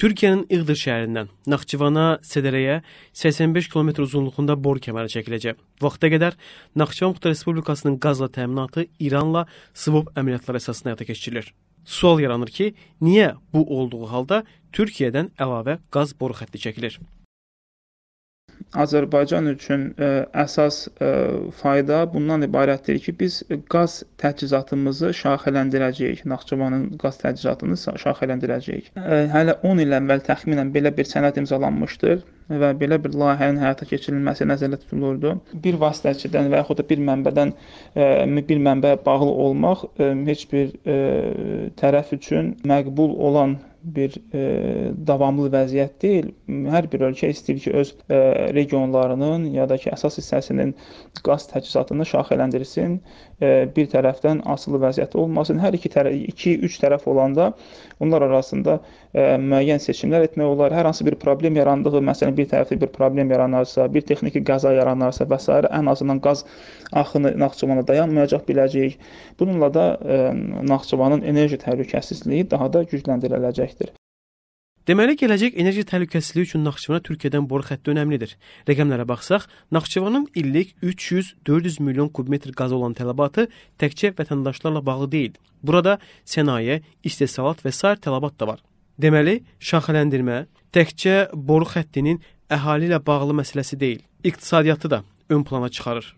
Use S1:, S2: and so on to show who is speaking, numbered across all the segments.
S1: Türkiyənin İğdır şəhərindən Naxçıvana, Sədərəyə 85 km uzunluğunda bor kəməri çəkiləcək. Vaxta qədər Naxçıvan Muxtar Respublikasının qazla təminatı İranla SVOP əməliyyatları əsasında həyata keçirilir. Sual yaranır ki, niyə bu olduğu halda Türkiyədən əlavə qaz boru xətti çəkilir?
S2: Azərbaycan üçün e, əsas e, fayda bundan ibarətdir ki, biz qaz təchizatımızı şaxələndirəcəyik. Naxçıvanın qaz təchizatını şaxələndirəcəyik. E, hələ 10 il əvvəl təxminən belə bir sənəd imzalanmışdır və belə bir layihənin həyata keçirilməsi nəzərdə tutulurdu. Bir vasitəçidən və yaxud da bir mənbədən bir mənbəyə bağlı olmaq heç bir tərəf üçün məqbul olan bir e, davamlı vəziyyət deyil. Hər bir ölkə istəyir ki, öz e, regionlarının ya da ki, əsas hissəsinin qaz təchizatını şaxələndirsin. E, bir tərəfdən asılı vəziyyət olmasın. Hər iki tərəf 2-3 tərəf olanda onlar arasında e, müəyyən seçimlər etmək olar. Hər hansı bir problem yarandığı, məsələn, bir tərəfdə bir problem yaranarsa, bir texniki qəza yaranarsa və s. ən azından qaz axını Naxçıvana dayanmayacaq biləcəyik. Bununla da e, Naxçıvanın enerji təhlükəsizliyi daha da gücləndiriləcəkdir.
S1: Deməli, gələcək enerji təhlükəsizliyi üçün Naxçıvana Türkiyədən boru xətti önəmlidir. Rəqəmlərə baxsaq, Naxçıvanın illik 300-400 milyon kubmetr qaz olan tələbatı təkcə vətəndaşlarla bağlı deyil. Burada sənaye, istehsalat və sair tələbat da var. Deməli, şaxələndirmə təkcə boru xəttinin əhali ilə bağlı məsələsi deyil, iqtisadiyyatı da ön plana çıxarır.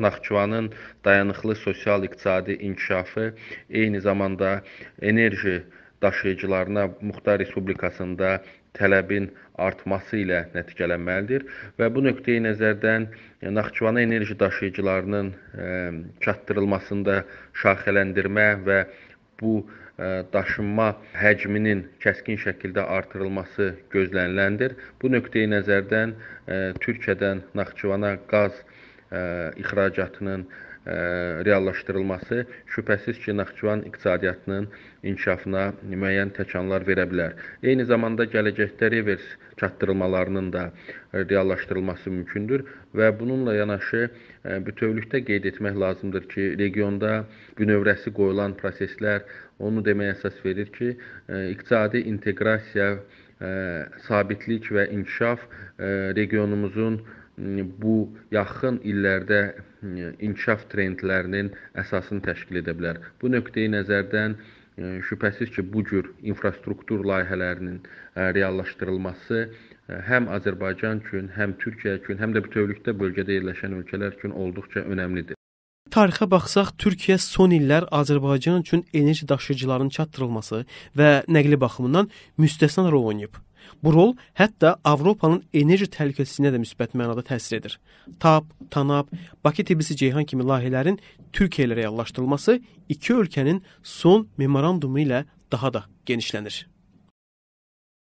S3: Naxçıvanın dayanıqlı sosial-iqtisadi inkişafı eyni zamanda enerji daşıyıcılarına Muxtar Respublikasında tələbin artması ilə nəticələnməlidir və bu nöqteyi nəzərdən e, Naxçıvana enerji daşıyıcılarının e, çatdırılmasında şaxələndirmə və bu e, daşınma həcminin kəskin şəkildə artırılması gözlənilir. Bu nöqteyi nəzərdən Türkiyədən Naxçıvana qaz ixracatının E, reallaşdırılması şübhəsiz ki, Naxçıvan iqtisadiyyatının inkişafına müəyyən təkanlar verə bilər. Eyni zamanda gələcəkdə revers çatdırılmalarının da e, reallaşdırılması mümkündür və bununla yanaşı e, bütövlükdə qeyd etmək lazımdır ki, regionda bünövrəsi qoyulan proseslər onu deməyə əsas verir ki, iqtisadi inteqrasiya, sabitlik və inkişaf regionumuzun bu yaxın illərdə inkişaf trendlərinin əsasını təşkil edə bilər. Bu nöqteyi nəzərdən şübhəsiz ki, bu cür infrastruktur layihələrinin reallaşdırılması həm Azərbaycan üçün, həm Türkiyə üçün, həm də bütövlükdə bölgədə yerləşən ölkələr üçün olduqca önəmlidir.
S1: Tarixə baxsaq, Türkiyə son illər Azərbaycan üçün enerji daşıyıcılarının çatdırılması və nəqli baxımından müstəsna rol oynayıb. Bu rol hətta Avropanın enerji təhlükəsizliyinə də müsbət mənada təsir edir. TAP, TANAP, Bakı Tbilisi Ceyhan kimi layihələrin Türkiyə ilə reallaşdırılması iki ölkənin son memorandumu ilə daha da genişlənir.